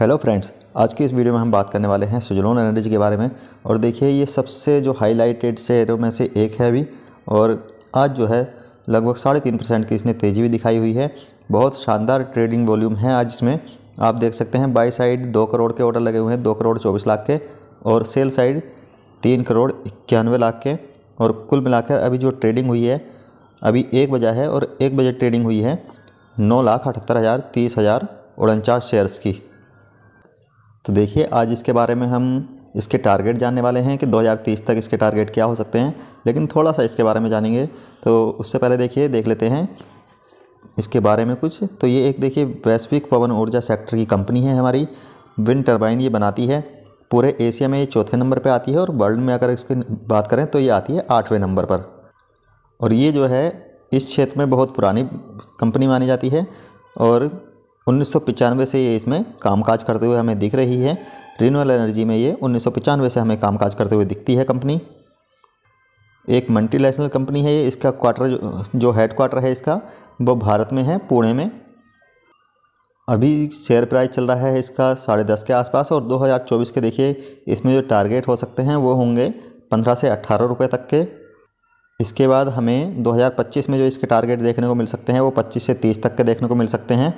hello friends आज की इस वीडियो में हम बात करने वाले हैं सुजलोन एनर्जी के बारे में और देखिए ये सबसे जो हाईलाइटेड शेयरों में से एक है अभी और आज जो है लगभग साढ़े तीन परसेंट की इसने तेज़ी भी दिखाई हुई है बहुत शानदार ट्रेडिंग वॉल्यूम है आज इसमें आप देख सकते हैं बाई साइड दो करोड़ के ऑर्डर लगे हुए हैं दो करोड़ चौबीस लाख के और सेल साइड तीन करोड़ इक्यानवे लाख के और कुल मिलाकर अभी जो ट्रेडिंग हुई है अभी एक बजा है और एक बजे ट्रेडिंग हुई है नौ लाख अठहत्तर हज़ार तीस हज़ार उनचास शेयर्स की तो देखिए आज इसके बारे में हम इसके टारगेट जानने वाले हैं कि 2030 तक इसके टारगेट क्या हो सकते हैं लेकिन थोड़ा सा इसके बारे में जानेंगे तो उससे पहले देखिए देख लेते हैं इसके बारे में कुछ तो ये एक देखिए वैश्विक पवन ऊर्जा सेक्टर की कंपनी है हमारी विंड टर्बाइन ये बनाती है पूरे एशिया में ये चौथे नंबर पर आती है और वर्ल्ड में अगर इसकी बात करें तो ये आती है आठवें नंबर पर और ये जो है इस क्षेत्र में बहुत पुरानी कंपनी मानी जाती है और उन्नीस से ये इसमें कामकाज करते हुए हमें दिख रही है रिनल एनर्जी में ये उन्नीस से हमें कामकाज करते हुए दिखती है कंपनी एक मल्टीनेशनल कंपनी है ये इसका क्वार्टर जो हेड क्वार्टर है इसका वो भारत में है पुणे में अभी शेयर प्राइस चल रहा है इसका साढ़े दस के आसपास और 2024 के देखिए इसमें जो टारगेट हो सकते हैं वो होंगे पंद्रह से अट्ठारह रुपये तक के इसके बाद हमें 2025 में जो इसके टारगेट देखने को मिल सकते हैं वो 25 से 30 तक के देखने को मिल सकते हैं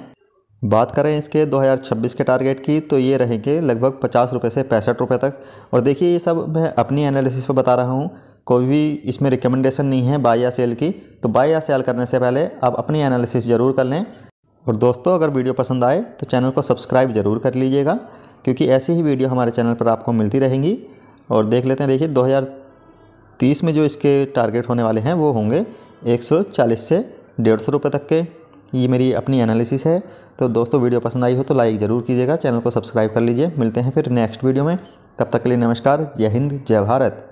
बात करें इसके 2026 के टारगेट की तो ये रहेंगे लगभग पचास रुपये से पैंसठ रुपये तक और देखिए ये सब मैं अपनी एनालिसिस पर बता रहा हूँ कोई भी इसमें रिकमेंडेशन नहीं है बाय या सेल की तो बाई या सेल करने से पहले आप अपनी एनालिसिस ज़रूर कर लें और दोस्तों अगर वीडियो पसंद आए तो चैनल को सब्सक्राइब ज़रूर कर लीजिएगा क्योंकि ऐसी ही वीडियो हमारे चैनल पर आपको मिलती रहेंगी और देख लेते हैं देखिए 2030 में जो इसके टारगेट होने वाले हैं वो होंगे 140 से डेढ़ सौ रुपये तक के ये मेरी अपनी एनालिसिस है तो दोस्तों वीडियो पसंद आई हो तो लाइक ज़रूर कीजिएगा चैनल को सब्सक्राइब कर लीजिए मिलते हैं फिर नेक्स्ट वीडियो में तब तक के लिए नमस्कार जय हिंद जय भारत